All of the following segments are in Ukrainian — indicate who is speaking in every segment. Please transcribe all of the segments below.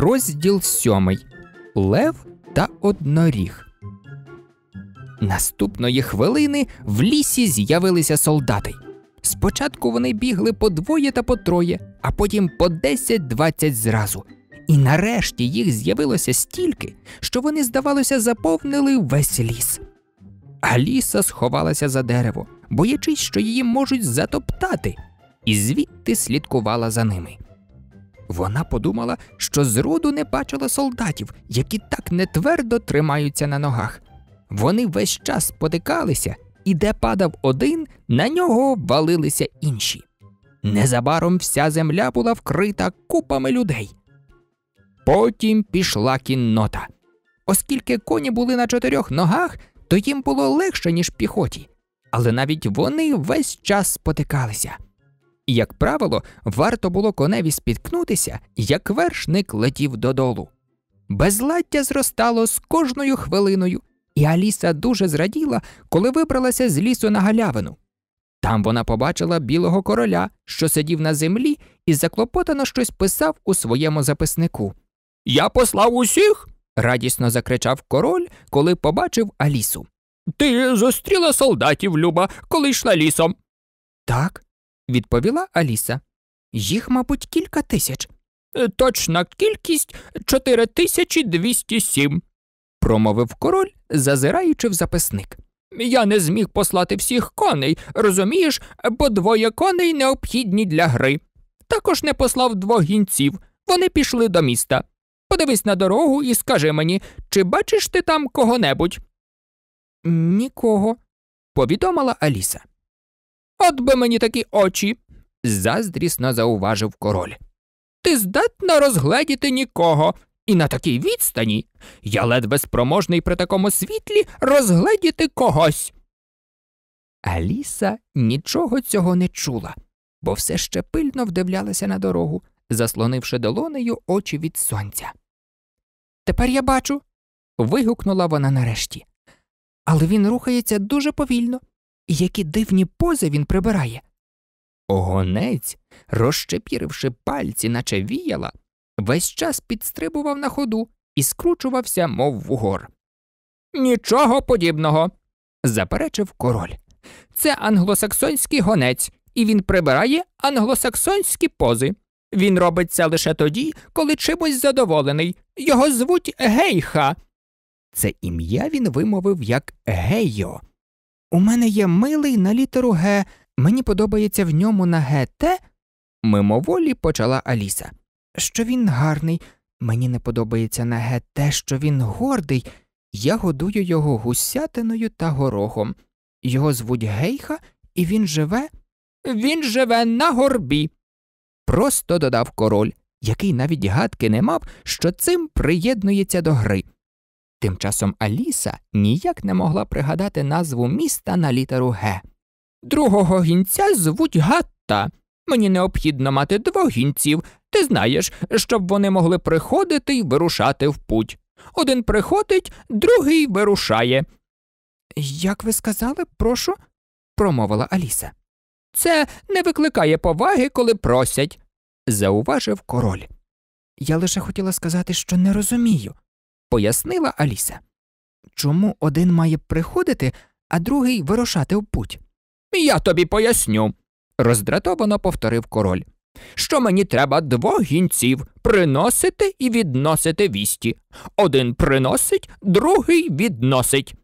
Speaker 1: Розділ сьомий Лев та одноріг. Наступної хвилини в лісі з'явилися солдати. Спочатку вони бігли по двоє та по троє, а потім по 10-20 зразу. І нарешті їх з'явилося стільки, що вони, здавалося, заповнили весь ліс. Аліса сховалася за дерево, боячись, що її можуть затоптати, і звідти слідкувала за ними. Вона подумала, що зроду не бачила солдатів, які так нетвердо тримаються на ногах. Вони весь час спотикалися, і де падав один, на нього валилися інші. Незабаром вся земля була вкрита купами людей. Потім пішла кіннота. Оскільки коні були на чотирьох ногах, то їм було легше, ніж піхоті, але навіть вони весь час спотикалися і, як правило, варто було коневі спіткнутися, як вершник летів додолу. Безладдя зростало з кожною хвилиною, і Аліса дуже зраділа, коли вибралася з лісу на галявину. Там вона побачила білого короля, що сидів на землі і заклопотано щось писав у своєму записнику. Я послав усіх. радісно закричав король, коли побачив Алісу. Ти зустріла солдатів, Люба, коли йшла лісом. Так, відповіла Аліса. Їх, мабуть, кілька тисяч. Е, точна кількість 4207, промовив король, зазираючи в записник. Я не зміг послати всіх коней, розумієш, бо двоє коней необхідні для гри. Також не послав двох гінців. Вони пішли до міста. Подивись на дорогу і скажи мені, чи бачиш ти там кого небудь? Нікого, повідомила Аліса. От би мені такі очі, заздрісно зауважив король. Ти здатна розгледіти нікого, і на такій відстані я ледве спроможний при такому світлі розгледіти когось. Аліса нічого цього не чула, бо все ще пильно вдивлялася на дорогу, заслонивши долонею очі від сонця. Тепер я бачу. вигукнула вона нарешті. Але він рухається дуже повільно які дивні пози він прибирає. Огонець, розчепіривши пальці, наче віяла, весь час підстрибував на ходу і скручувався, мов в угор. Нічого подібного, заперечив король. Це англосаксонський гонець, і він прибирає англосаксонські пози. Він робить це лише тоді, коли чимось задоволений. Його звуть Гейха. Це ім'я він вимовив як Гейо, у мене є милий на літеру Г, мені подобається в ньому на Г те, мимоволі почала Аліса. Що він гарний, мені не подобається на Г те, що він гордий. Я годую його гусятиною та горохом. Його звуть Гейха, і він живе. Він живе на горбі. Просто додав король, який навіть гадки не мав, що цим приєднується до гри. Тим часом Аліса ніяк не могла пригадати назву міста на літеру Г. Другого гінця звуть Гатта. Мені необхідно мати двох гінців, ти знаєш, щоб вони могли приходити і вирушати в путь. Один приходить, другий вирушає. Як ви сказали, прошу, промовила Аліса. Це не викликає поваги, коли просять, зауважив король. Я лише хотіла сказати, що не розумію, пояснила Аліса. Чому один має приходити, а другий вирушати в путь? Я тобі поясню, роздратовано повторив король. Що мені треба двох гінців приносити і відносити вісті. Один приносить, другий відносить.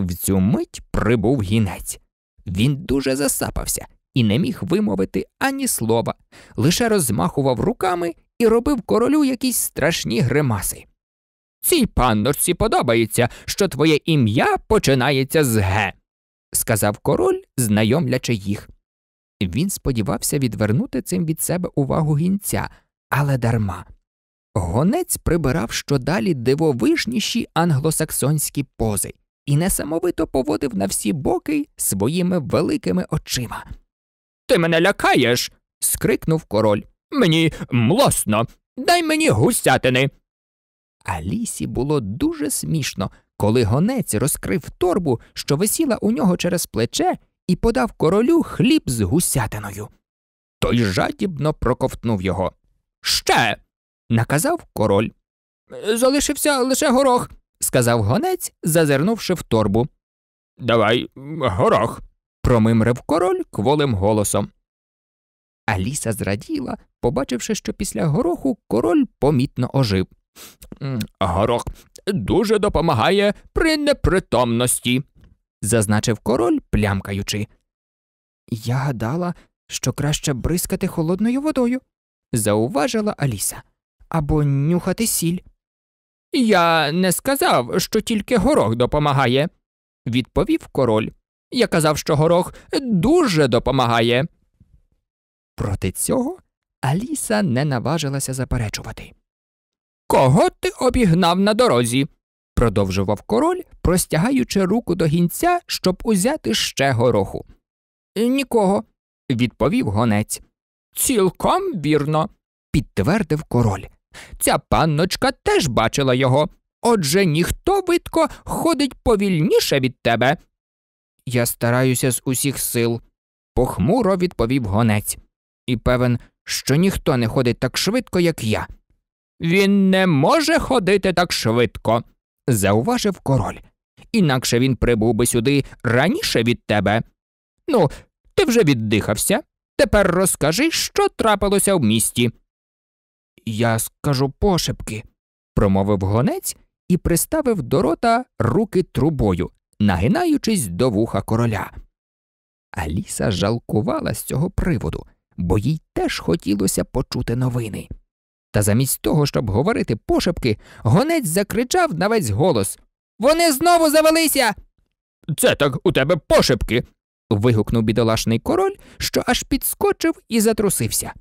Speaker 1: В цю мить прибув гінець. Він дуже засапався і не міг вимовити ані слова, лише розмахував руками і робив королю якісь страшні гримаси. Цій панночці подобається, що твоє ім'я починається з Г, сказав король, знайомлячи їх. Він сподівався відвернути цим від себе увагу гінця, але дарма. Гонець прибирав щодалі дивовижніші англосаксонські пози і несамовито поводив на всі боки своїми великими очима. Ти мене лякаєш. скрикнув король. Мені млосно, дай мені гусятини. Алісі було дуже смішно, коли гонець розкрив торбу, що висіла у нього через плече, і подав королю хліб з гусятиною. Той жадібно проковтнув його. Ще. наказав король. Залишився лише горох, сказав гонець, зазирнувши в торбу. Давай, горох. промимрив король кволим голосом. Аліса зраділа, побачивши, що після гороху король помітно ожив. Горох дуже допомагає при непритомності, зазначив король, плямкаючи. Я гадала, що краще бризкати холодною водою, зауважила Аліса, або нюхати сіль. Я не сказав, що тільки горох допомагає, відповів король. Я казав, що горох дуже допомагає. Проти цього Аліса не наважилася заперечувати. Кого ти обігнав на дорозі? продовжував король, простягаючи руку до гінця, щоб узяти ще гороху. «Е, нікого, відповів гонець. Цілком вірно, підтвердив король. Ця панночка теж бачила його. Отже ніхто, видко, ходить повільніше від тебе. Я стараюся з усіх сил, похмуро відповів гонець, і певен, що ніхто не ходить так швидко, як я. Він не може ходити так швидко, зауважив король. Інакше він прибув би сюди раніше від тебе. Ну, ти вже віддихався. Тепер розкажи, що трапилося в місті. Я скажу пошепки, промовив гонець і приставив до рота руки трубою, нагинаючись до вуха короля. Аліса жалкувала з цього приводу, бо їй теж хотілося почути новини. Та замість того, щоб говорити пошепки, гонець закричав на весь голос Вони знову завелися. Це так у тебе пошепки. вигукнув бідолашний король, що аж підскочив і затрусився.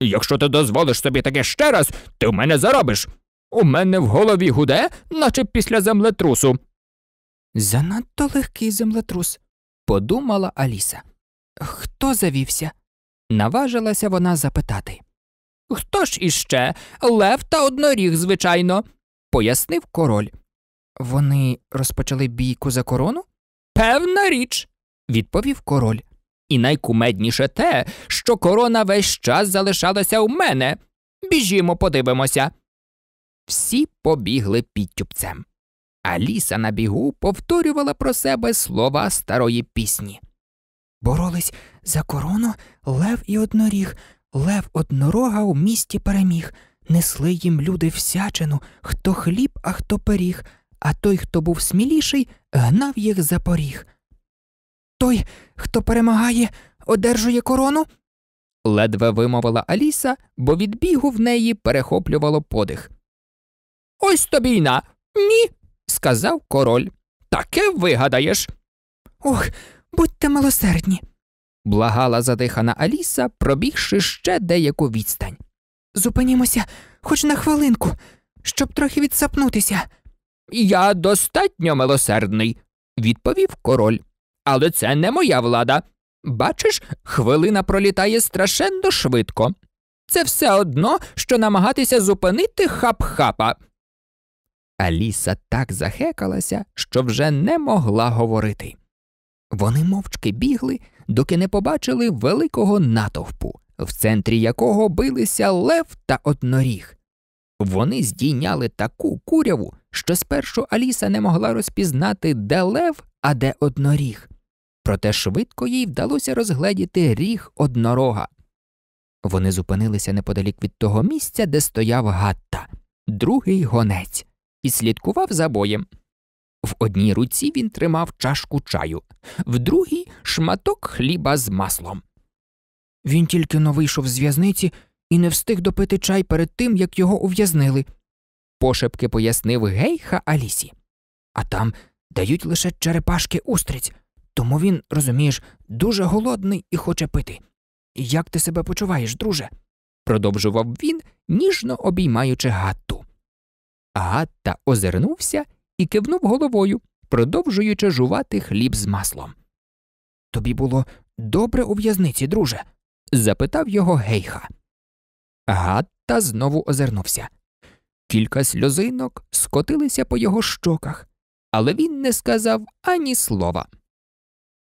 Speaker 1: Якщо ти дозволиш собі таке ще раз, ти в мене заробиш. У мене в голові гуде, наче після землетрусу. Занадто легкий землетрус, подумала Аліса. Хто завівся? наважилася вона запитати. Хто ж іще? Лев та одноріг, звичайно, пояснив король. Вони розпочали бійку за корону? Певна річ, відповів король. І найкумедніше те, що корона весь час залишалася у мене. Біжімо, подивимося. Всі побігли підтюпцем. А ліса на бігу повторювала про себе слова старої пісні. Боролись за корону лев і одноріг, Лев однорога у місті переміг, несли їм люди всячину, хто хліб, а хто пиріг, а той, хто був сміліший, гнав їх за поріг. Той, хто перемагає, одержує корону. ледве вимовила Аліса, бо від бігу в неї перехоплювало подих. Ось тобі й на, ні, сказав король. Таке вигадаєш. Ох, будьте милосердні благала задихана Аліса, пробігши ще деяку відстань. Зупинімося хоч на хвилинку, щоб трохи відсапнутися. Я достатньо милосердний, відповів король. Але це не моя влада. Бачиш, хвилина пролітає страшенно швидко. Це все одно, що намагатися зупинити хап-хапа. Аліса так захекалася, що вже не могла говорити. Вони мовчки бігли, доки не побачили великого натовпу, в центрі якого билися лев та одноріг. Вони здійняли таку куряву, що спершу Аліса не могла розпізнати, де лев, а де одноріг. Проте швидко їй вдалося розгледіти ріг однорога. Вони зупинилися неподалік від того місця, де стояв Гатта, другий гонець, і слідкував за боєм. В одній руці він тримав чашку чаю, в другій шматок хліба з маслом. Він тільки но вийшов з в'язниці і не встиг допити чай перед тим, як його ув'язнили, пошепки пояснив гейха Алісі. А там дають лише черепашки устриць, тому він, розумієш, дуже голодний і хоче пити. Як ти себе почуваєш, друже? продовжував він, ніжно обіймаючи гатту. Гатта озирнувся і кивнув головою, продовжуючи жувати хліб з маслом. Тобі було добре у в'язниці, друже? запитав його гейха. Гатта знову озирнувся. Кілька сльозинок скотилися по його щоках, але він не сказав ані слова.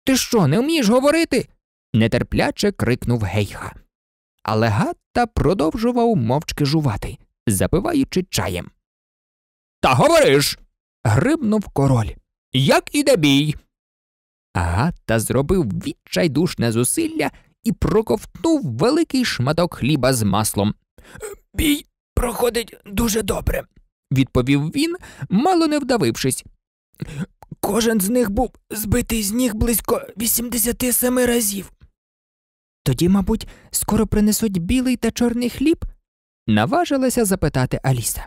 Speaker 1: Ти що, не вмієш говорити? нетерпляче крикнув гейха. Але Гатта продовжував мовчки жувати, запиваючи чаєм. Та говориш грибнув король. Як іде бій? Агата зробив відчайдушне зусилля і проковтнув великий шматок хліба з маслом. Бій проходить дуже добре, відповів він, мало не вдавившись. Кожен з них був збитий з ніг близько 87 разів. Тоді, мабуть, скоро принесуть білий та чорний хліб? наважилася запитати Аліса.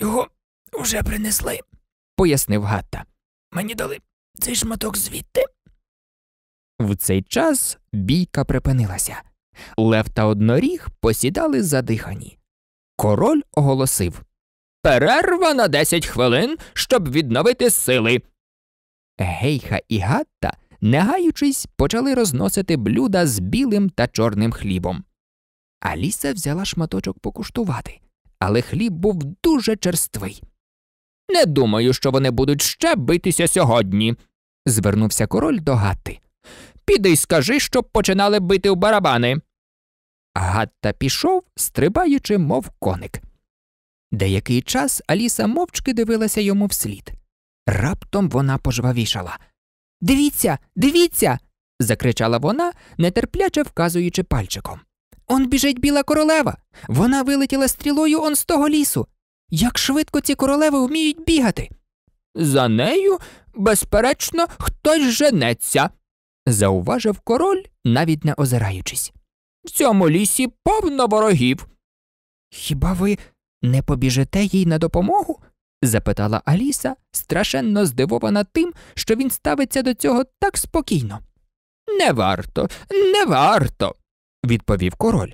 Speaker 1: Його вже принесли, пояснив Гатта. Мені дали цей шматок звідти. В цей час бійка припинилася. Лев та одноріг посідали задихані. Король оголосив Перерва на десять хвилин, щоб відновити сили. Гейха і Гатта, не гаючись, почали розносити блюда з білим та чорним хлібом. Аліса взяла шматочок покуштувати, але хліб був дуже черствий. Не думаю, що вони будуть ще битися сьогодні, звернувся король до Гатти. Піди й скажи, щоб починали бити в барабани. Гатта пішов, стрибаючи, мов коник. Деякий час Аліса мовчки дивилася йому вслід. Раптом вона пожвавішала. Дивіться, дивіться. закричала вона, нетерпляче вказуючи пальчиком. Он біжить біла королева. Вона вилетіла стрілою он з того лісу. Як швидко ці королеви вміють бігати? За нею, безперечно, хтось женеться, зауважив король, навіть не озираючись. В цьому лісі повно ворогів. Хіба ви не побіжите їй на допомогу? запитала Аліса, страшенно здивована тим, що він ставиться до цього так спокійно. Не варто, не варто, відповів король.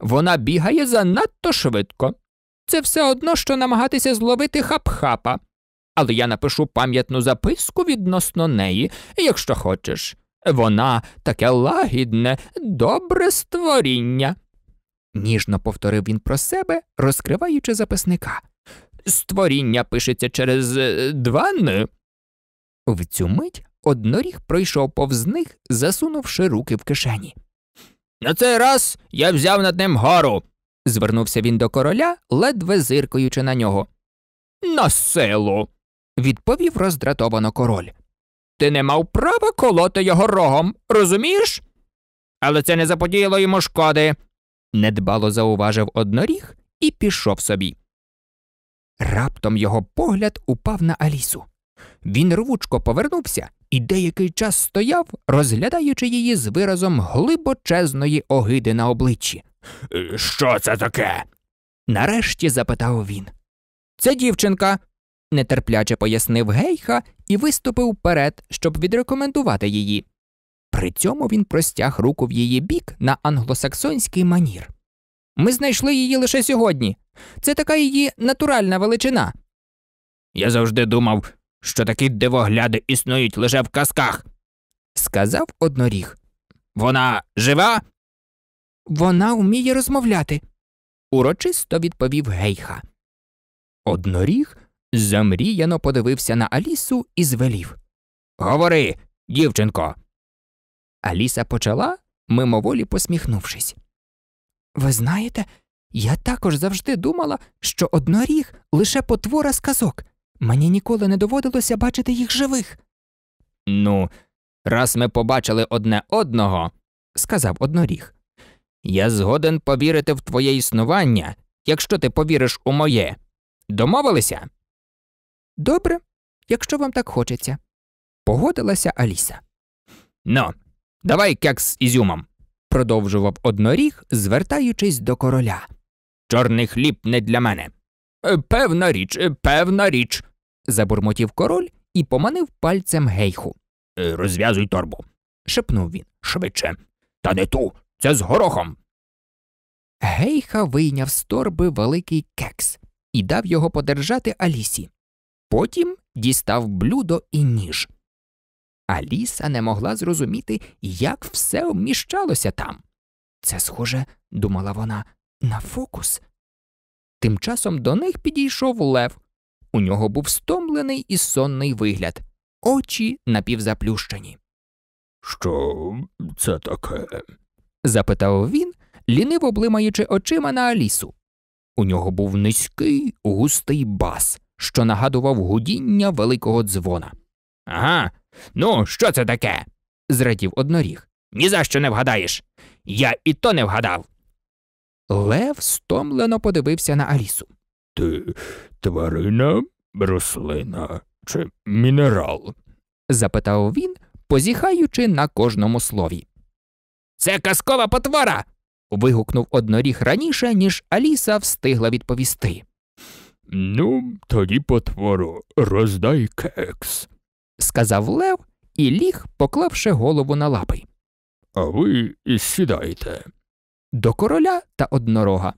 Speaker 1: Вона бігає занадто швидко. Це все одно, що намагатися зловити хап-хапа. Але я напишу пам'ятну записку відносно неї, якщо хочеш. Вона таке лагідне, добре створіння. Ніжно повторив він про себе, розкриваючи записника. Створіння пишеться через е, два н. В цю мить одноріг пройшов повз них, засунувши руки в кишені. На цей раз я взяв над ним гору, звернувся він до короля, ледве зиркаючи на нього. На село, відповів роздратовано король. Ти не мав права колоти його рогом, розумієш? Але це не заподіяло йому шкоди, недбало зауважив одноріг і пішов собі. Раптом його погляд упав на Алісу. Він рвучко повернувся і деякий час стояв, розглядаючи її з виразом глибочезної огиди на обличчі. Е, що це таке? Нарешті запитав він. Це дівчинка, нетерпляче пояснив гейха і виступив вперед, щоб відрекомендувати її. При цьому він простяг руку в її бік на англосаксонський манір. Ми знайшли її лише сьогодні. Це така її натуральна величина. Я завжди думав, що такі дивогляди існують лише в казках, сказав одноріг. Вона жива? Вона вміє розмовляти, урочисто відповів гейха. Одноріг замріяно подивився на Алісу і звелів Говори, дівчинко. Аліса почала, мимоволі посміхнувшись. Ви знаєте, я також завжди думала, що одноріг лише потвора з казок. Мені ніколи не доводилося бачити їх живих. Ну, раз ми побачили одне одного, сказав одноріг. Я згоден повірити в твоє існування, якщо ти повіриш у моє. Домовилися? Добре, якщо вам так хочеться. Погодилася Аліса. Ну, давай кекс з ізюмом, продовжував одноріг, звертаючись до короля. Чорний хліб не для мене. Е, певна річ, е, певна річ, забурмотів король і поманив пальцем гейху. Е, розв'язуй торбу. шепнув він швидше. Та не ту, це з горохом. Гейха вийняв з торби великий кекс і дав його подержати Алісі. Потім дістав блюдо і ніж. Аліса не могла зрозуміти, як все вміщалося там. Це схоже, думала вона, на фокус. Тим часом до них підійшов лев. У нього був стомлений і сонний вигляд, очі напівзаплющені. Що це таке? запитав він, ліниво блимаючи очима на Алісу. У нього був низький густий бас, що нагадував гудіння великого дзвона. Ага, ну що це таке? зрадів одноріг. «Ні за що не вгадаєш. Я і то не вгадав. Лев стомлено подивився на Алісу. Ти тварина, рослина чи мінерал? запитав він, позіхаючи на кожному слові. Це казкова потвора. вигукнув одноріг раніше, ніж Аліса встигла відповісти. Ну, тоді потворо, роздай кекс, сказав Лев і ліг, поклавши голову на лапи. А ви сідайте. До короля та однорога.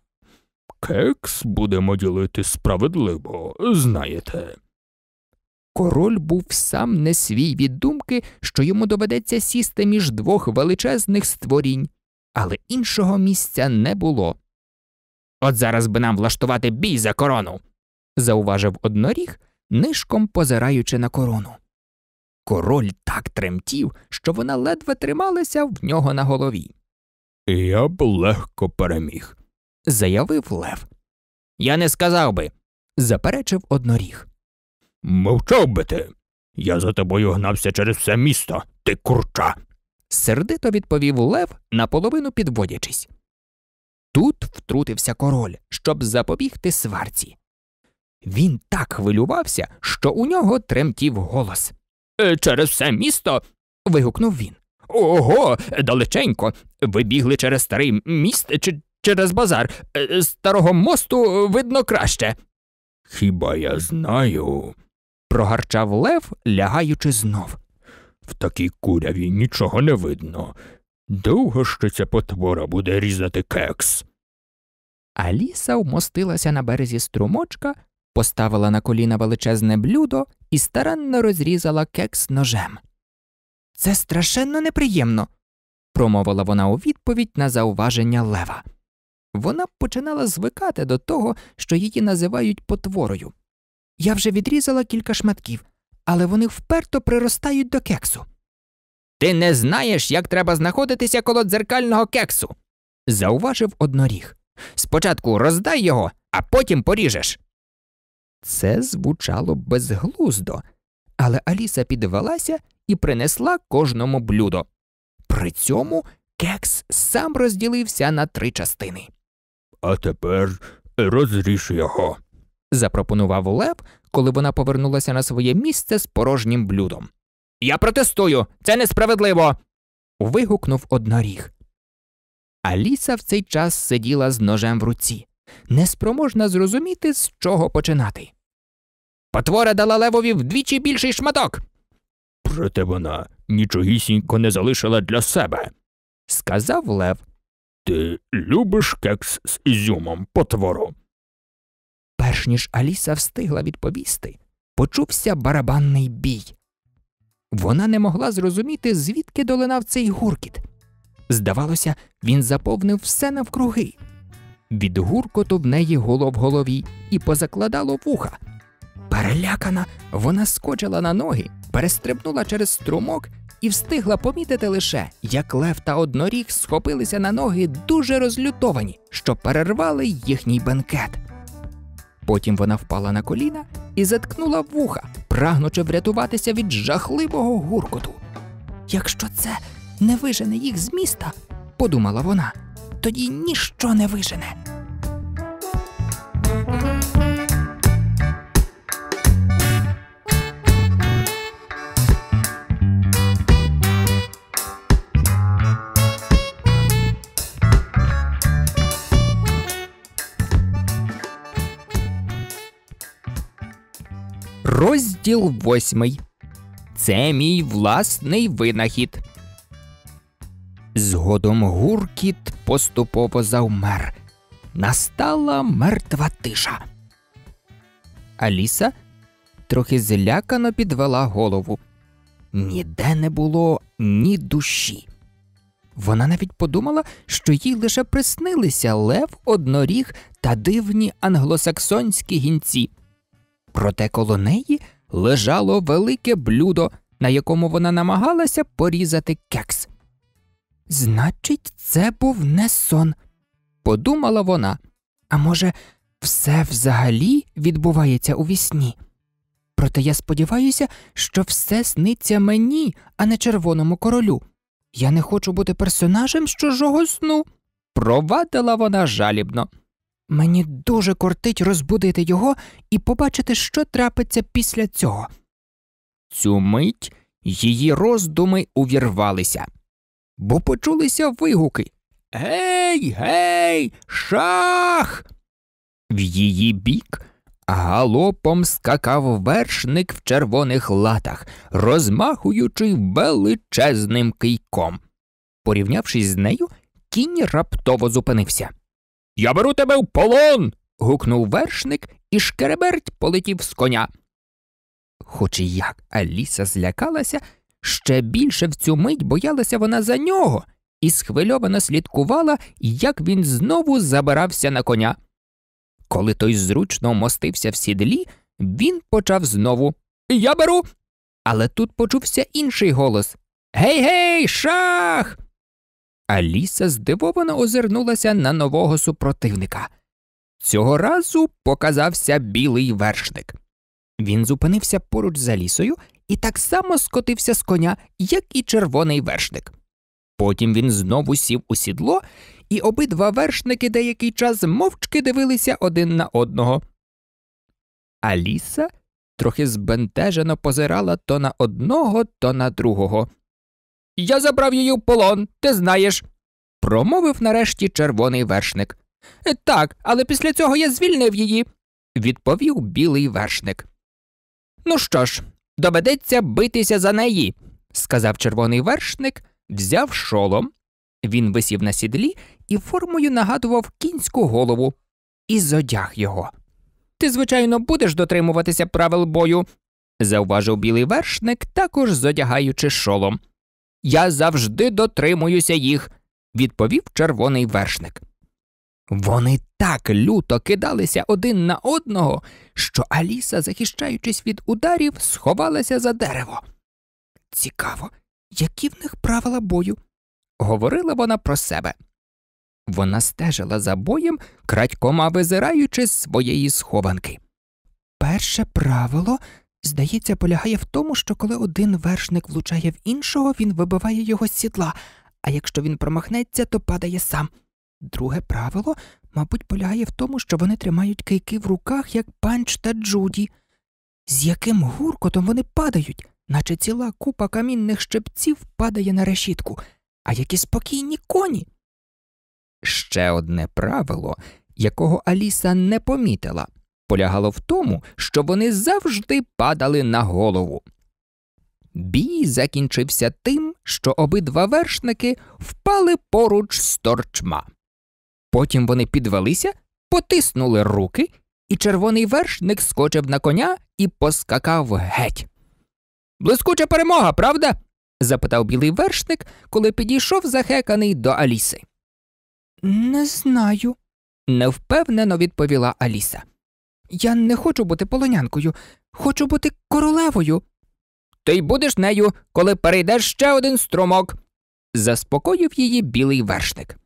Speaker 1: Кекс будемо ділити справедливо, знаєте. Король був сам не свій від думки, що йому доведеться сісти між двох величезних створінь, але іншого місця не було. От зараз би нам влаштувати бій за корону, зауважив одноріг, нишком позираючи на корону. Король так тремтів, що вона ледве трималася в нього на голові. Я б легко переміг, заявив Лев. Я не сказав би, заперечив одноріг. Мовчав би ти. Я за тобою гнався через все місто, ти курча. Сердито відповів Лев, наполовину підводячись. Тут втрутився король, щоб запобігти сварці. Він так хвилювався, що у нього тремтів голос. «Е, через все місто. вигукнув він. Ого, далеченько. Ви бігли через старий міст чи через базар. Е, е, старого мосту видно краще. Хіба я знаю, прогарчав лев, лягаючи знов. В такій куряві нічого не видно. Довго ще ця потвора буде різати кекс. Аліса вмостилася на березі струмочка, поставила на коліна величезне блюдо і старанно розрізала кекс ножем. Це страшенно неприємно, промовила вона у відповідь на зауваження лева. Вона починала звикати до того, що її називають потворою. Я вже відрізала кілька шматків, але вони вперто приростають до кексу. Ти не знаєш, як треба знаходитися коло дзеркального кексу, зауважив одноріг. Спочатку роздай його, а потім поріжеш. Це звучало безглуздо, але Аліса підвелася і принесла кожному блюдо. При цьому кекс сам розділився на три частини. А тепер розріж його запропонував Лев, коли вона повернулася на своє місце з порожнім блюдом. Я протестую, це несправедливо. вигукнув одноріг. Аліса в цей час сиділа з ножем в руці, неспроможна зрозуміти, з чого починати. Потвора дала левові вдвічі більший шматок. Проте вона нічогісінько не залишила для себе, сказав Лев. Ти любиш кекс з ізюмом, потворо? Перш ніж Аліса встигла відповісти, почувся барабанний бій. Вона не могла зрозуміти, звідки долинав цей гуркіт. Здавалося, він заповнив все навкруги. Від гуркоту в неї гуло в голові і позакладало вуха. Перелякана, вона скочила на ноги, перестрибнула через струмок і встигла помітити лише, як Лев та одноріг схопилися на ноги дуже розлютовані, що перервали їхній бенкет. Потім вона впала на коліна і заткнула вуха, прагнучи врятуватися від жахливого гуркоту. Якщо це не вижене їх з міста, подумала вона, тоді ніщо не вижене. Розділ восьмий. Це мій власний винахід. Згодом гуркіт поступово завмер. Настала мертва тиша. Аліса трохи злякано підвела голову. Ніде не було ні душі. Вона навіть подумала, що їй лише приснилися лев, одноріг та дивні англосаксонські гінці. Проте коло неї лежало велике блюдо, на якому вона намагалася порізати кекс. Значить, це був не сон, подумала вона. А може, все взагалі відбувається у вісні? Проте я сподіваюся, що все сниться мені, а не червоному королю. Я не хочу бути персонажем з чужого сну, провадила вона жалібно. Мені дуже кортить розбудити його і побачити, що трапиться після цього. Цю мить її роздуми увірвалися, бо почулися вигуки Гей, гей, шах. В її бік галопом скакав вершник в червоних латах, розмахуючи величезним кийком. Порівнявшись з нею, кінь раптово зупинився. Я беру тебе в полон. гукнув вершник і шкереберть полетів з коня. Хоч і як Аліса злякалася, ще більше в цю мить боялася вона за нього і схвильовано слідкувала, як він знову забирався на коня. Коли той зручно мостився в сідлі, він почав знову Я беру. Але тут почувся інший голос Гей гей, шах. Аліса здивовано озирнулася на нового супротивника. Цього разу показався білий вершник. Він зупинився поруч за лісою і так само скотився з коня, як і червоний вершник. Потім він знову сів у сідло, і обидва вершники деякий час мовчки дивилися один на одного. Аліса трохи збентежено позирала то на одного, то на другого. Я забрав її в полон, ти знаєш, промовив нарешті червоний вершник. Е, так, але після цього я звільнив її, відповів білий вершник. Ну що ж, доведеться битися за неї, сказав червоний вершник, взяв шолом. Він висів на сідлі і формою нагадував кінську голову і зодяг його. Ти, звичайно, будеш дотримуватися правил бою, зауважив білий вершник, також зодягаючи шолом. Я завжди дотримуюся їх, відповів червоний вершник. Вони так люто кидалися один на одного, що Аліса, захищаючись від ударів, сховалася за дерево. Цікаво, які в них правила бою, говорила вона про себе. Вона стежила за боєм, крадькома визираючи з своєї схованки. Перше правило здається, полягає в тому, що коли один вершник влучає в іншого, він вибиває його з сідла, а якщо він промахнеться, то падає сам. Друге правило, мабуть, полягає в тому, що вони тримають кийки в руках, як панч та Джуді. З яким гуркотом вони падають, наче ціла купа камінних щепців падає на решітку, а які спокійні коні. Ще одне правило, якого Аліса не помітила полягало в тому, що вони завжди падали на голову. Бій закінчився тим, що обидва вершники впали поруч з торчма. Потім вони підвелися, потиснули руки, і червоний вершник скочив на коня і поскакав геть. Блискуча перемога, правда? запитав білий вершник, коли підійшов захеканий до Аліси. Не знаю, невпевнено відповіла Аліса. Я не хочу бути полонянкою, хочу бути королевою. Ти й будеш нею, коли перейдеш ще один струмок, заспокоїв її білий вершник.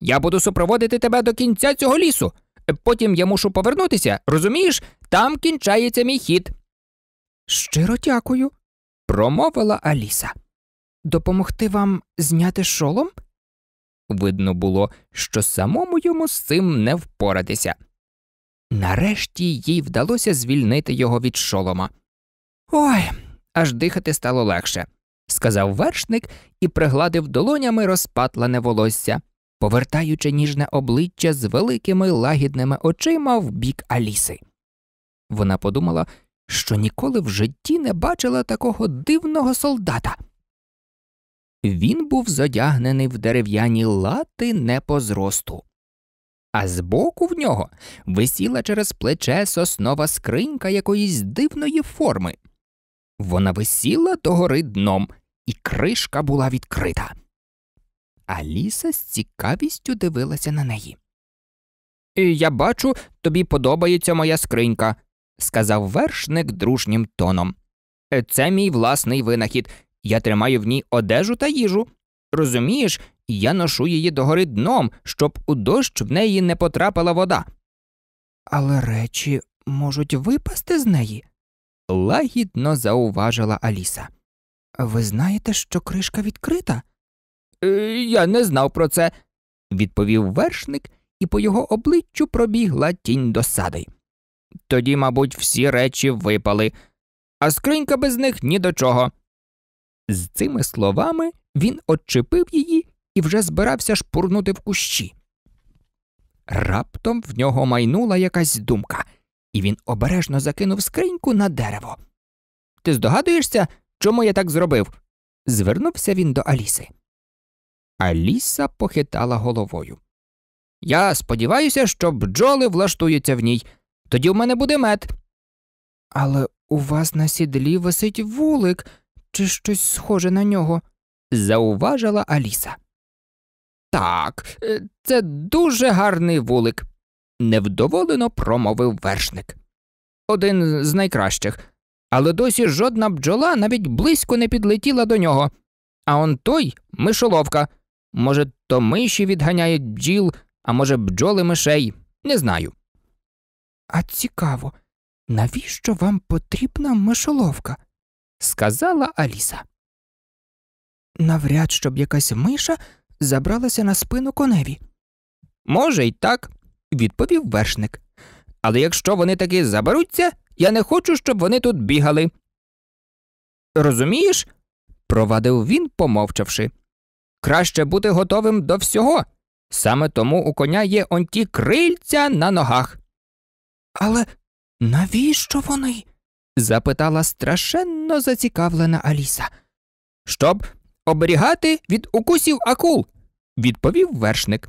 Speaker 1: Я буду супроводити тебе до кінця цього лісу. Потім я мушу повернутися, розумієш? Там кінчається мій хід. Щиро дякую, промовила Аліса. Допомогти вам зняти шолом? Видно було, що самому йому з цим не впоратися. Нарешті їй вдалося звільнити його від шолома. Ой, аж дихати стало легше, сказав вершник і пригладив долонями розпатлене волосся, повертаючи ніжне обличчя з великими лагідними очима в бік Аліси. Вона подумала, що ніколи в житті не бачила такого дивного солдата. Він був задягнений в дерев'яні лати не по зросту а збоку в нього висіла через плече соснова скринька якоїсь дивної форми. Вона висіла догори дном, і кришка була відкрита. Аліса з цікавістю дивилася на неї. Я бачу, тобі подобається моя скринька, сказав вершник дружнім тоном. Це мій власний винахід. Я тримаю в ній одежу та їжу. Розумієш, я ношу її догори дном, щоб у дощ в неї не потрапила вода. Але речі можуть випасти з неї, лагідно зауважила Аліса. Ви знаєте, що кришка відкрита? Е, я не знав про це, відповів вершник, і по його обличчю пробігла тінь досади. Тоді, мабуть, всі речі випали, а скринька без них ні до чого. З цими словами він отчепив її вже збирався шпурнути в кущі. Раптом в нього майнула якась думка, і він обережно закинув скриньку на дерево. Ти здогадуєшся, чому я так зробив? звернувся він до Аліси. Аліса похитала головою. Я сподіваюся, що бджоли влаштуються в ній. Тоді в мене буде мед. Але у вас на сідлі висить вулик чи щось схоже на нього, зауважила Аліса. Так, е, це дуже гарний вулик, невдоволено промовив вершник. Один з найкращих, але досі жодна бджола навіть близько не підлетіла до нього. А он той мишоловка. Може, то миші відганяють бджіл, а може, бджоли мишей, не знаю. А цікаво, навіщо вам потрібна мишоловка? сказала Аліса. Навряд щоб якась миша забралася на спину коневі. Може, й так, відповів вершник. Але якщо вони таки заберуться, я не хочу, щоб вони тут бігали. Розумієш? провадив він, помовчавши. Краще бути готовим до всього. Саме тому у коня є онті крильця на ногах. Але навіщо вони? запитала страшенно зацікавлена Аліса. Щоб оберігати від укусів акул, відповів вершник.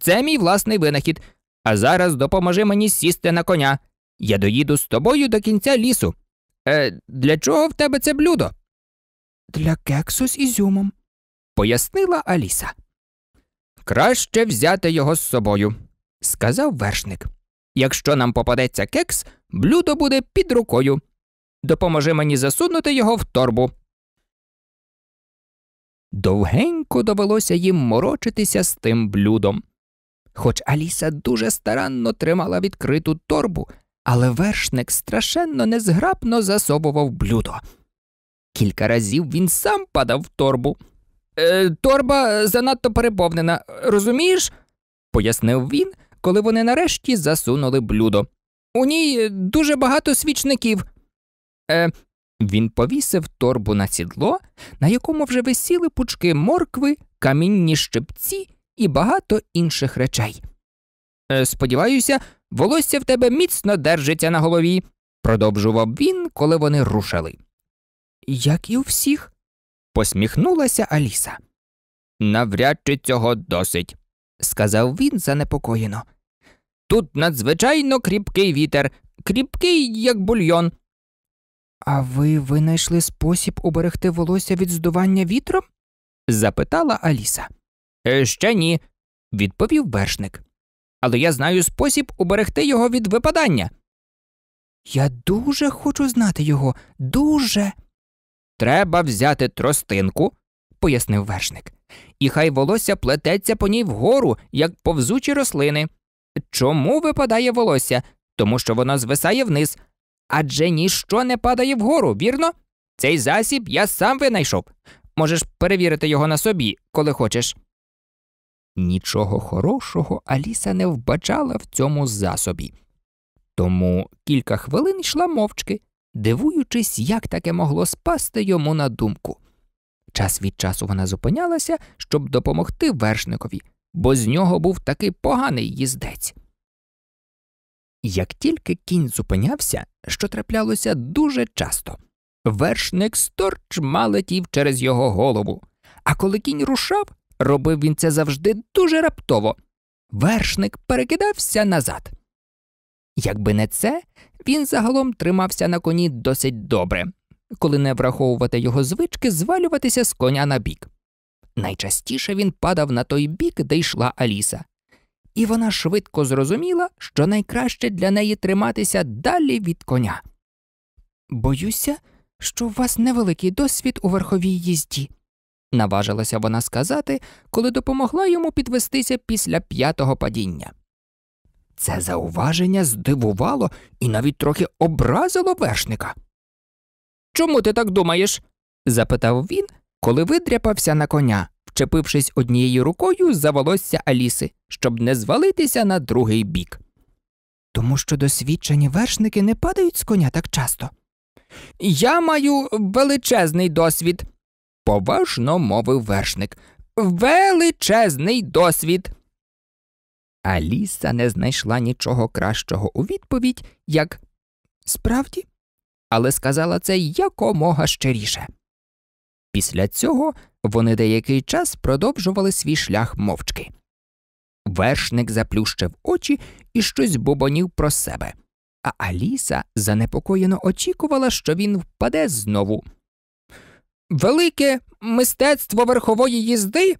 Speaker 1: Це мій власний винахід. А зараз допоможи мені сісти на коня. Я доїду з тобою до кінця лісу. Е, Для чого в тебе це блюдо? Для кексу з ізюмом, пояснила Аліса. Краще взяти його з собою, сказав вершник. Якщо нам попадеться кекс, блюдо буде під рукою. Допоможи мені засунути його в торбу довгенько довелося їм морочитися з тим блюдом. Хоч Аліса дуже старанно тримала відкриту торбу, але вершник страшенно незграбно засобував блюдо. Кілька разів він сам падав в торбу. «Е, Торба занадто переповнена, розумієш? пояснив він, коли вони нарешті засунули блюдо. У ній дуже багато свічників. «Е, він повісив торбу на сідло, на якому вже висіли пучки моркви, камінні щипці і багато інших речей. «Е, сподіваюся, волосся в тебе міцно держиться на голові, продовжував він, коли вони рушили. Як і у всіх, посміхнулася Аліса. Навряд чи цього досить, сказав він занепокоєно. Тут надзвичайно кріпкий вітер, кріпкий, як бульйон. А ви винайшли спосіб уберегти волосся від здування вітром? запитала Аліса. Е, ще ні, відповів вершник. Але я знаю спосіб уберегти його від випадання. Я дуже хочу знати його, дуже. Треба взяти тростинку, пояснив вершник, і хай волосся плететься по ній вгору, як повзучі рослини. Чому випадає волосся? Тому що воно звисає вниз, Адже ніщо не падає вгору, вірно? Цей засіб я сам винайшов. Можеш перевірити його на собі, коли хочеш. Нічого хорошого Аліса не вбачала в цьому засобі. Тому кілька хвилин йшла мовчки, дивуючись, як таке могло спасти йому на думку. Час від часу вона зупинялася, щоб допомогти вершникові, бо з нього був такий поганий їздець. Як тільки кінь зупинявся, що траплялося дуже часто, вершник сторчма летів через його голову. А коли кінь рушав, робив він це завжди дуже раптово. Вершник перекидався назад. Якби не це, він загалом тримався на коні досить добре, коли не враховувати його звички звалюватися з коня на бік. Найчастіше він падав на той бік, де йшла Аліса, і вона швидко зрозуміла, що найкраще для неї триматися далі від коня. Боюся, що у вас невеликий досвід у верховій їзді, наважилася вона сказати, коли допомогла йому підвестися після п'ятого падіння. Це зауваження здивувало і навіть трохи образило вершника. Чому ти так думаєш? запитав він, коли видряпався на коня вчепившись однією рукою за волосся Аліси, щоб не звалитися на другий бік. Тому що досвідчені вершники не падають з коня так часто. Я маю величезний досвід, поважно мовив вершник. Величезний досвід. Аліса не знайшла нічого кращого у відповідь, як справді, але сказала це якомога щиріше. Після цього вони деякий час продовжували свій шлях мовчки. Вершник заплющив очі і щось бубонів про себе, а Аліса занепокоєно очікувала, що він впаде знову. Велике мистецтво верхової їзди.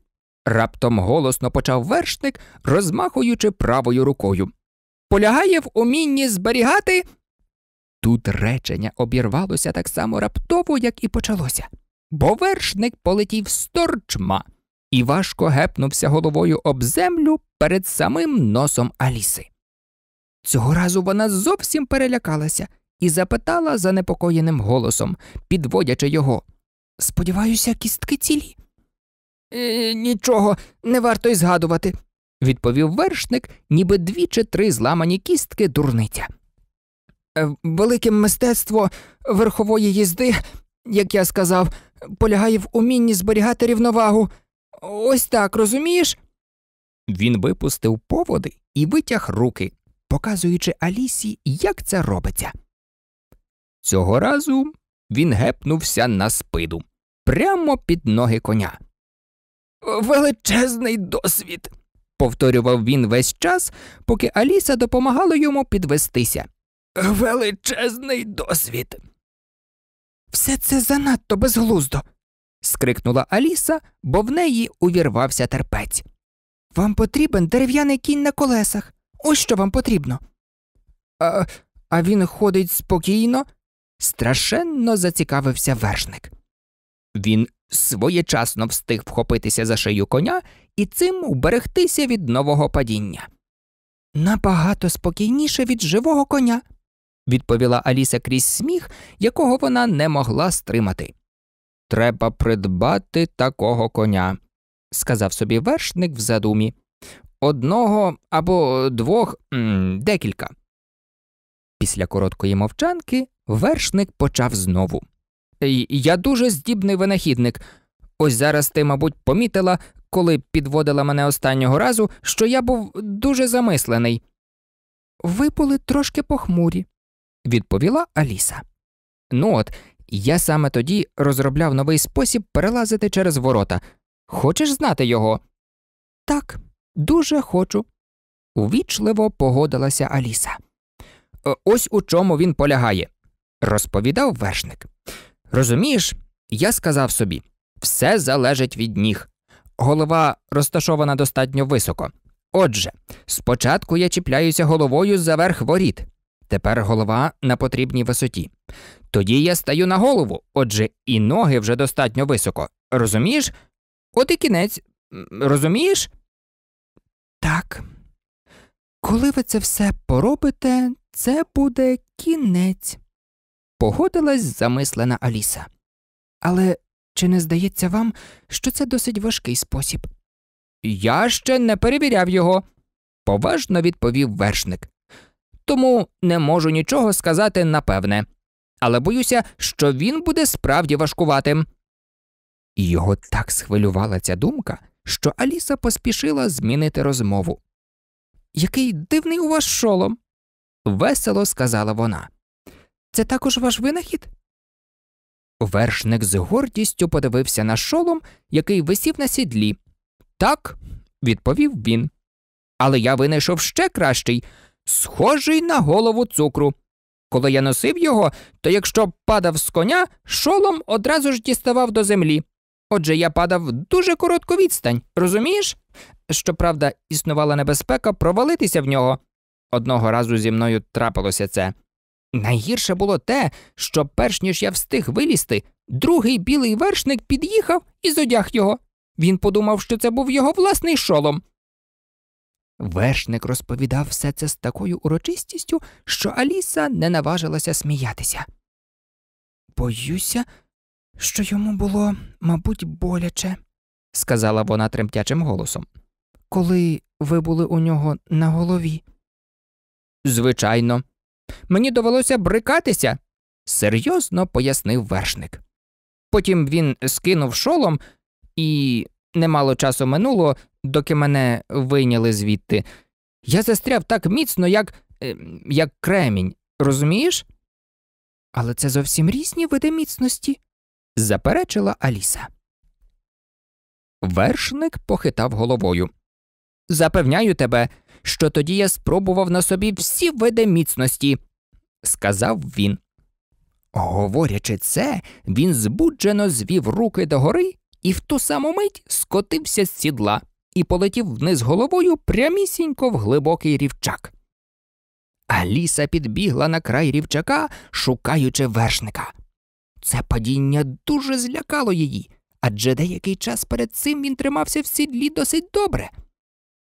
Speaker 1: раптом голосно почав вершник, розмахуючи правою рукою. Полягає в умінні зберігати. Тут речення обірвалося так само раптово, як і почалося бо вершник полетів сторчма і важко гепнувся головою об землю перед самим носом Аліси. Цього разу вона зовсім перелякалася і запитала занепокоєним голосом, підводячи його Сподіваюся, кістки цілі. «Е, нічого, не варто й згадувати, відповів вершник, ніби дві чи три зламані кістки дурниця. «Е, велике мистецтво верхової їзди, як я сказав, полягає в умінні зберігати рівновагу. Ось так, розумієш? Він випустив поводи і витяг руки, показуючи Алісі, як це робиться. Цього разу він гепнувся на спиду прямо під ноги коня. Величезний досвід. повторював він весь час, поки Аліса допомагала йому підвестися. Величезний досвід. Все це занадто безглуздо. скрикнула Аліса, бо в неї увірвався терпець. Вам потрібен дерев'яний кінь на колесах. Ось що вам потрібно. А а він ходить спокійно, страшенно зацікавився вершник. Він своєчасно встиг вхопитися за шию коня і цим уберегтися від нового падіння. Набагато спокійніше від живого коня, відповіла Аліса крізь сміх, якого вона не могла стримати. Треба придбати такого коня, сказав собі вершник в задумі. Одного або двох декілька. Після короткої мовчанки вершник почав знову. Я дуже здібний винахідник. Ось зараз ти, мабуть, помітила, коли підводила мене останнього разу, що я був дуже замислений. Ви були трошки похмурі, відповіла Аліса. Ну от, я саме тоді розробляв новий спосіб перелазити через ворота. Хочеш знати його? Так, дуже хочу. Увічливо погодилася Аліса. «Е, ось у чому він полягає, розповідав вершник. Розумієш, я сказав собі, все залежить від ніг. Голова розташована достатньо високо. Отже, спочатку я чіпляюся головою за верх воріт, Тепер голова на потрібній висоті. Тоді я стаю на голову, отже, і ноги вже достатньо високо. Розумієш? От і кінець. Розумієш? Так. Коли ви це все поробите, це буде кінець, погодилась замислена Аліса. Але чи не здається вам, що це досить важкий спосіб? Я ще не перевіряв його, поважно відповів вершник тому не можу нічого сказати напевне. Але боюся, що він буде справді важкуватим. І його так схвилювала ця думка, що Аліса поспішила змінити розмову. Який дивний у вас шолом, весело сказала вона. Це також ваш винахід? Вершник з гордістю подивився на шолом, який висів на сідлі. Так, відповів він. Але я винайшов ще кращий, схожий на голову цукру. Коли я носив його, то якщо падав з коня, шолом одразу ж діставав до землі. Отже, я падав дуже коротку відстань, розумієш? Щоправда, існувала небезпека провалитися в нього. Одного разу зі мною трапилося це. Найгірше було те, що, перш ніж я встиг вилізти, другий білий вершник під'їхав і зодяг його. Він подумав, що це був його власний шолом. Вершник розповідав все це з такою урочистістю, що Аліса не наважилася сміятися. Боюся, що йому було, мабуть, боляче, сказала вона тремтячим голосом. Коли ви були у нього на голові? Звичайно, мені довелося брикатися, серйозно пояснив вершник. Потім він скинув шолом і немало часу минуло, доки мене вийняли звідти, я застряв так міцно, як е, як кремінь, розумієш? Але це зовсім різні види міцності, заперечила Аліса. Вершник похитав головою. Запевняю тебе, що тоді я спробував на собі всі види міцності, сказав він. Говорячи це, він збуджено звів руки догори і в ту саму мить скотився з сідла і полетів вниз головою прямісінько в глибокий рівчак. Аліса підбігла на край рівчака, шукаючи вершника. Це падіння дуже злякало її, адже деякий час перед цим він тримався в сідлі досить добре.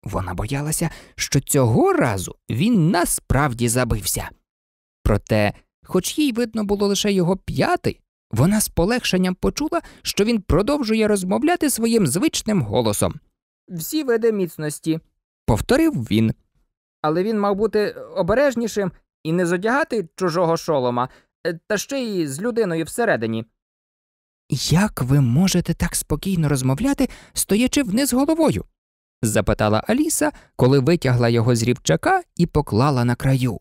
Speaker 1: Вона боялася, що цього разу він насправді забився. Проте, хоч їй видно було лише його п'яти, вона з полегшенням почула, що він продовжує розмовляти своїм звичним голосом всі види міцності, повторив він. Але він мав бути обережнішим і не задягати чужого шолома, е, та ще й з людиною всередині. Як ви можете так спокійно розмовляти, стоячи вниз головою? запитала Аліса, коли витягла його з рівчака і поклала на краю.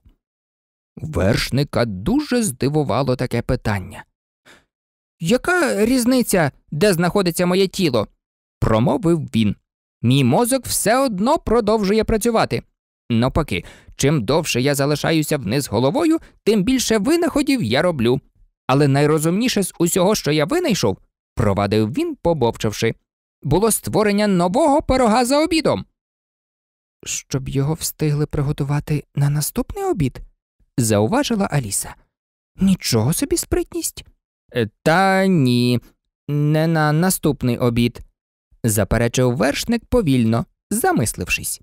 Speaker 1: Вершника дуже здивувало таке питання. Яка різниця, де знаходиться моє тіло? промовив він. Мій мозок все одно продовжує працювати. Навпаки, чим довше я залишаюся вниз головою, тим більше винаходів я роблю. Але найрозумніше з усього, що я винайшов, провадив він, побовчавши, було створення нового пирога за обідом. Щоб його встигли приготувати на наступний обід, зауважила Аліса. Нічого собі спритність. Е, та ні, не на наступний обід, заперечив вершник повільно, замислившись.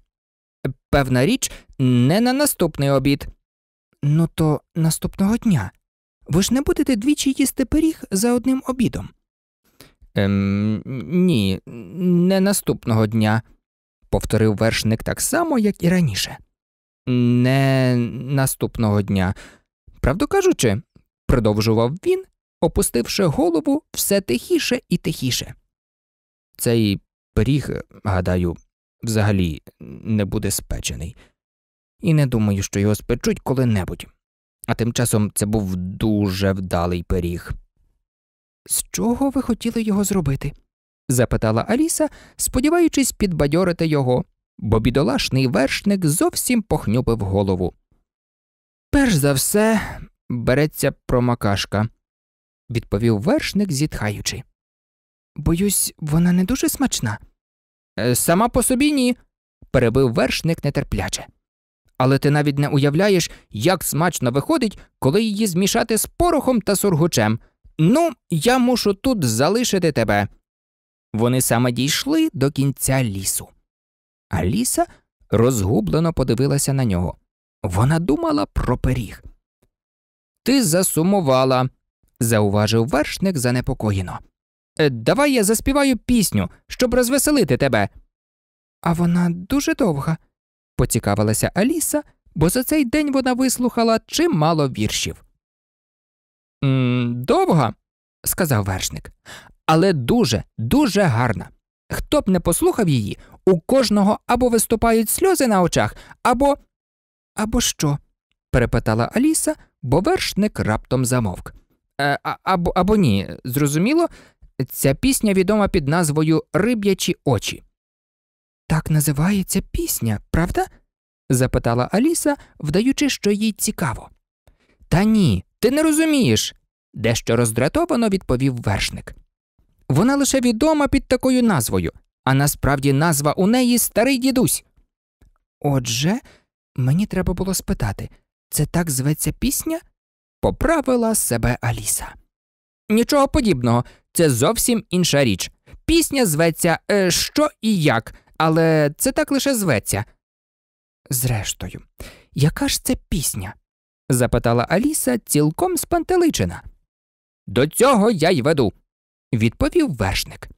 Speaker 1: Певна річ, не на наступний обід. Ну, то наступного дня. Ви ж не будете двічі їсти пиріг за одним обідом. Ем, Ні, не наступного дня, повторив вершник так само, як і раніше. Не наступного дня. Правду кажучи, продовжував він, опустивши голову все тихіше і тихіше. Цей пиріг, гадаю, взагалі не буде спечений, і не думаю, що його спечуть коли-небудь. А тим часом це був дуже вдалий пиріг. З чого ви хотіли його зробити? запитала Аліса, сподіваючись підбадьорити його, бо бідолашний вершник зовсім похнюпив голову. Перш за все береться промакашка, відповів вершник, зітхаючи. Боюсь, вона не дуже смачна. Е, сама по собі ні, перебив вершник нетерпляче. Але ти навіть не уявляєш, як смачно виходить, коли її змішати з порохом та сургучем. Ну, я мушу тут залишити тебе. Вони саме дійшли до кінця лісу. А ліса розгублено подивилася на нього. Вона думала про пиріг. Ти засумувала, зауважив вершник занепокоєно. Е, давай я заспіваю пісню, щоб розвеселити тебе. А вона дуже довга, поцікавилася Аліса, бо за цей день вона вислухала чимало віршів. Довга, сказав вершник, але дуже, дуже гарна. Хто б не послухав її, у кожного або виступають сльози на очах, або. або що? перепитала Аліса, бо вершник раптом замовк. «Е, а, або, або ні, зрозуміло, Ця пісня відома під назвою Риб'ячі очі. Так називається пісня, правда? запитала Аліса, вдаючи, що їй цікаво. Та ні, ти не розумієш, дещо роздратовано відповів вершник. Вона лише відома під такою назвою, а насправді назва у неї старий дідусь. Отже, мені треба було спитати це так зветься пісня? Поправила себе Аліса. Нічого подібного, це зовсім інша річ. Пісня зветься е, Що і як, але це так лише зветься. Зрештою, яка ж це пісня? запитала Аліса, цілком спантеличена. До цього я й веду, відповів вершник.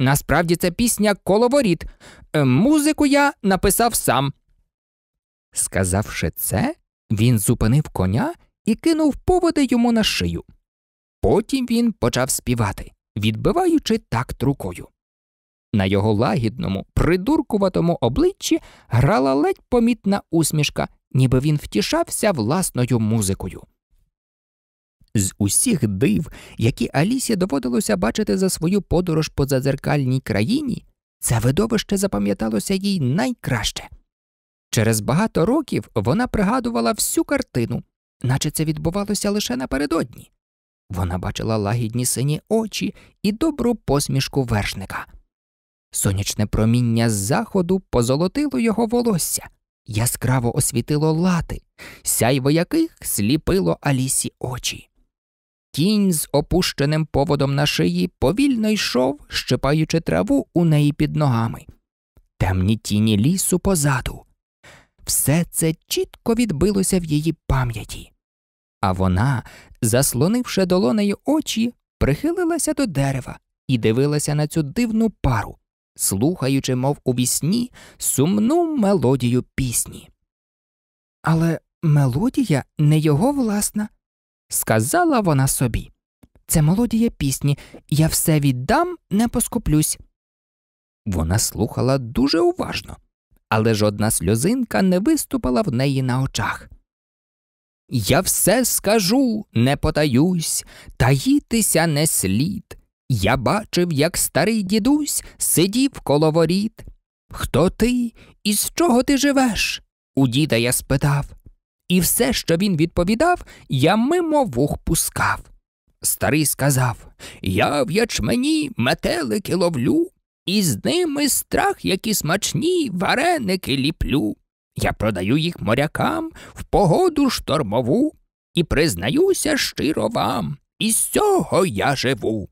Speaker 1: Насправді це пісня коловоріт. Е, музику я написав сам. Сказавши це, він зупинив коня і кинув поводи йому на шию. Потім він почав співати відбиваючи такт рукою. На його лагідному, придуркуватому обличчі грала ледь помітна усмішка, ніби він втішався власною музикою. З усіх див, які Алісі доводилося бачити за свою подорож по зазеркальній країні, це видовище запам'яталося їй найкраще. Через багато років вона пригадувала всю картину, наче це відбувалося лише напередодні. Вона бачила лагідні сині очі і добру посмішку вершника. Сонячне проміння з заходу позолотило його волосся, яскраво освітило лати, сяйво яких сліпило Алісі очі. Кінь з опущеним поводом на шиї повільно йшов, щипаючи траву у неї під ногами. Темні тіні лісу позаду. Все це чітко відбилося в її пам'яті. А вона, заслонивши долонею очі, прихилилася до дерева і дивилася на цю дивну пару, слухаючи, мов у вісні, сумну мелодію пісні. Але мелодія не його власна, сказала вона собі. Це мелодія пісні, я все віддам, не поскуплюсь. Вона слухала дуже уважно, але жодна сльозинка не виступала в неї на очах. Я все скажу, не потаюсь, таїтися не слід. Я бачив, як старий дідусь сидів коло воріт. Хто ти і з чого ти живеш? у діда я спитав. І все, що він відповідав, я мимо вух пускав. Старий сказав Я в ячмені метелики ловлю, і з ними страх, які смачні, вареники ліплю. Я продаю їх морякам в погоду штормову і признаюся щиро вам, із цього я живу.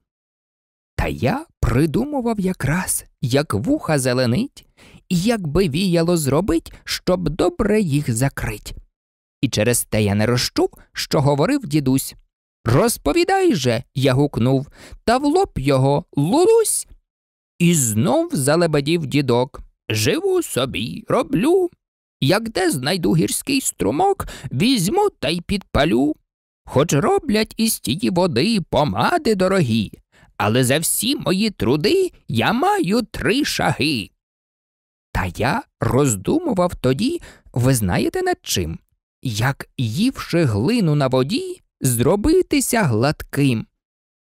Speaker 1: Та я придумував якраз, як вуха зеленить, і як би віяло зробить, щоб добре їх закрить. І через те я не розчув, що говорив дідусь. Розповідай же, я гукнув, та в лоб його лулусь. І знов залебедів дідок. Живу собі, роблю, як де знайду гірський струмок, візьму та й підпалю. Хоч роблять із тієї води помади дорогі, але за всі мої труди я маю три шаги. Та я роздумував тоді, ви знаєте над чим? Як, ївши глину на воді, зробитися гладким.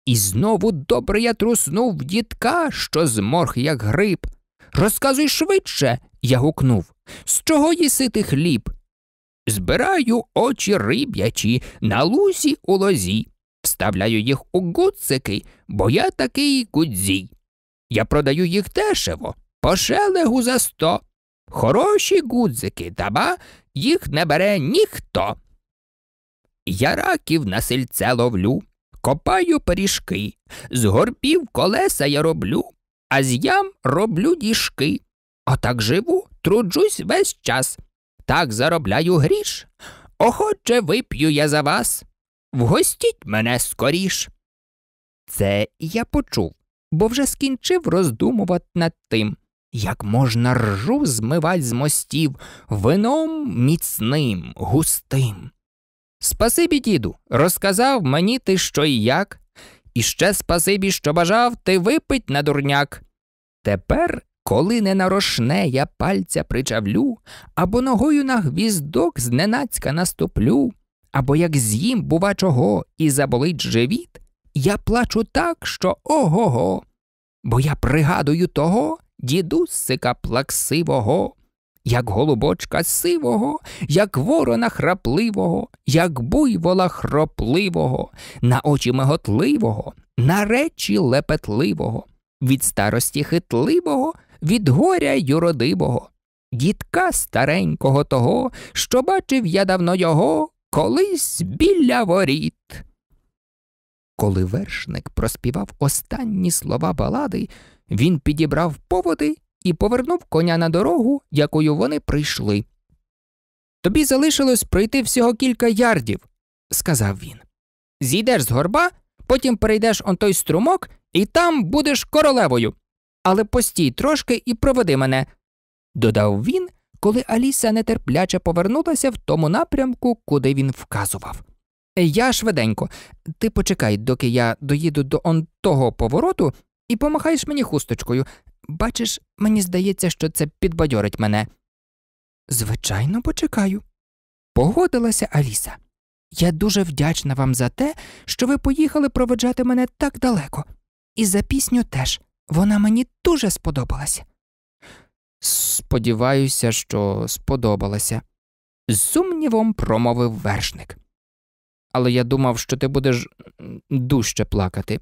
Speaker 1: І знову добре я труснув дітка, що зморг, як гриб. Розказуй швидше, я гукнув З чого їси ти хліб? Збираю очі риб'ячі на лузі у лозі, вставляю їх у гудзики, бо я такий гудзій. Я продаю їх дешево, по шелегу за сто. Хороші гудзики, та ба їх не бере ніхто. Я раків на сельце ловлю, копаю пиріжки, з горбів колеса я роблю, а з ям роблю діжки. А так живу, труджусь весь час. Так заробляю гріш. Охоче вип'ю я за вас. Вгостіть мене скоріш. Це я почув, бо вже скінчив роздумувати над тим, як можна ржу змивать з мостів вином міцним, густим. Спасибі, діду, розказав мені ти що і як, і ще спасибі, що бажав ти випить на дурняк. Тепер коли не нарошне я пальця причавлю, або ногою на гвіздок зненацька наступлю, або як з'їм, бува, чого, і заболить живіт, я плачу так, що ого, го бо я пригадую того дідусика плаксивого, як голубочка сивого, як ворона храпливого, як буйвола хропливого, на очі миготливого, на речі лепетливого. Від старості хитливого від горя юродивого, дідка старенького того, що бачив я давно його колись біля воріт. Коли вершник проспівав останні слова балади, він підібрав поводи і повернув коня на дорогу, якою вони прийшли. Тобі залишилось пройти всього кілька ярдів, сказав він. Зійдеш з горба, потім перейдеш он той струмок, і там будеш королевою але постій трошки і проведи мене, додав він, коли Аліса нетерпляче повернулася в тому напрямку, куди він вказував. Я швиденько, ти почекай, доки я доїду до он того повороту і помахаєш мені хусточкою. Бачиш, мені здається, що це підбадьорить мене. Звичайно, почекаю. Погодилася Аліса. Я дуже вдячна вам за те, що ви поїхали проведжати мене так далеко, і за пісню теж. Вона мені дуже сподобалася. Сподіваюся, що сподобалася, з сумнівом промовив вершник. Але я думав, що ти будеш дужче плакати.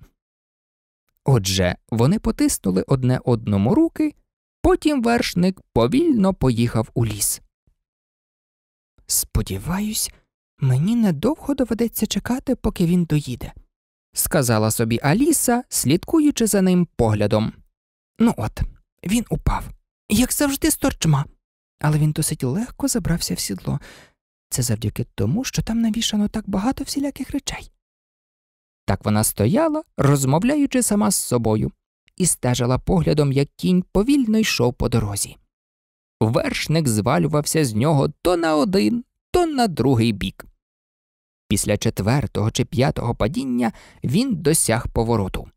Speaker 1: Отже, вони потиснули одне одному руки, потім вершник повільно поїхав у ліс. Сподіваюсь, мені недовго доведеться чекати, поки він доїде сказала собі Аліса, слідкуючи за ним поглядом. Ну от, він упав, як завжди, сторчма, Але він досить легко забрався в сідло. Це завдяки тому, що там навішано так багато всіляких речей. Так вона стояла, розмовляючи сама з собою, і стежила поглядом, як кінь повільно йшов по дорозі. Вершник звалювався з нього то на один, то на другий бік після четвертого чи п'ятого падіння він досяг повороту.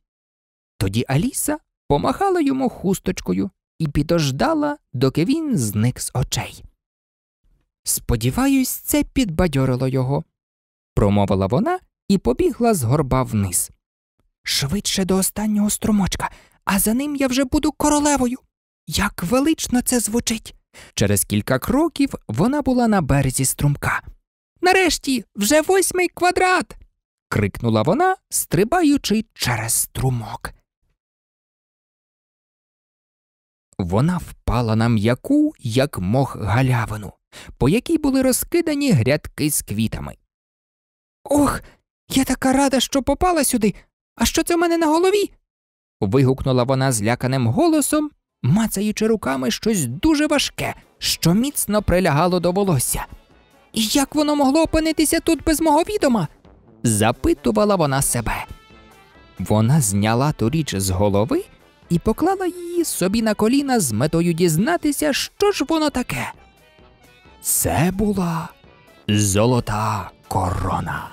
Speaker 1: Тоді Аліса помахала йому хусточкою і підождала, доки він зник з очей. Сподіваюсь, це підбадьорило його, промовила вона і побігла з горба вниз. Швидше до останнього струмочка, а за ним я вже буду королевою. Як велично це звучить! Через кілька кроків вона була на березі струмка. Нарешті вже восьмий квадрат. крикнула вона, стрибаючи через струмок. Вона впала на м'яку, як мох галявину, по якій були розкидані грядки з квітами. Ох, я така рада, що попала сюди. А що це в мене на голові? вигукнула вона зляканим голосом, мацаючи руками щось дуже важке, що міцно прилягало до волосся. І як воно могло опинитися тут без мого відома? запитувала вона себе. Вона зняла ту річ з голови і поклала її собі на коліна з метою дізнатися, що ж воно таке. Це була золота корона.